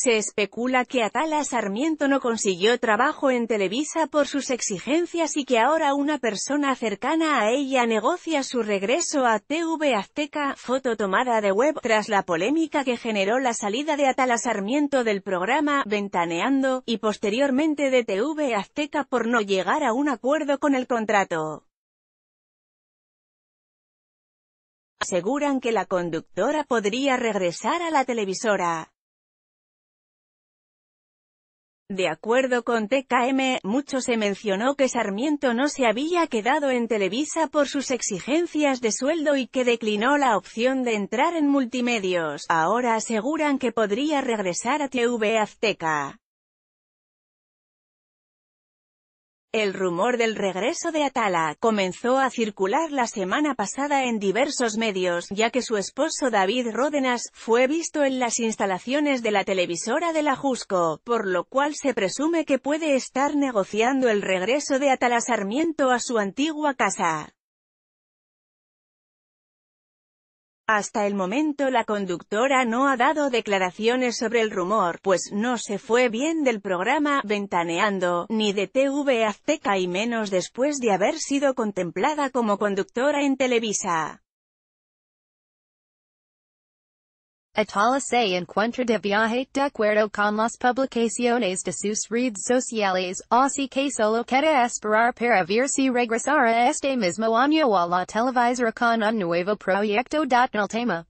Se especula que Atala Sarmiento no consiguió trabajo en Televisa por sus exigencias y que ahora una persona cercana a ella negocia su regreso a TV Azteca, foto tomada de web, tras la polémica que generó la salida de Atala Sarmiento del programa, Ventaneando, y posteriormente de TV Azteca por no llegar a un acuerdo con el contrato. Aseguran que la conductora podría regresar a la televisora. De acuerdo con TKM, mucho se mencionó que Sarmiento no se había quedado en Televisa por sus exigencias de sueldo y que declinó la opción de entrar en multimedios. Ahora aseguran que podría regresar a TV Azteca. El rumor del regreso de Atala comenzó a circular la semana pasada en diversos medios, ya que su esposo David Ródenas fue visto en las instalaciones de la televisora de la Jusco, por lo cual se presume que puede estar negociando el regreso de Atala Sarmiento a su antigua casa. Hasta el momento la conductora no ha dado declaraciones sobre el rumor, pues no se fue bien del programa Ventaneando, ni de TV Azteca y menos después de haber sido contemplada como conductora en Televisa. Atalassé encuentra de viaje de acuerdo con las publicaciones de sus redes sociales, así que solo queda esperar para ver si regresará este mismo año a la televisora con un nuevo proyecto. tema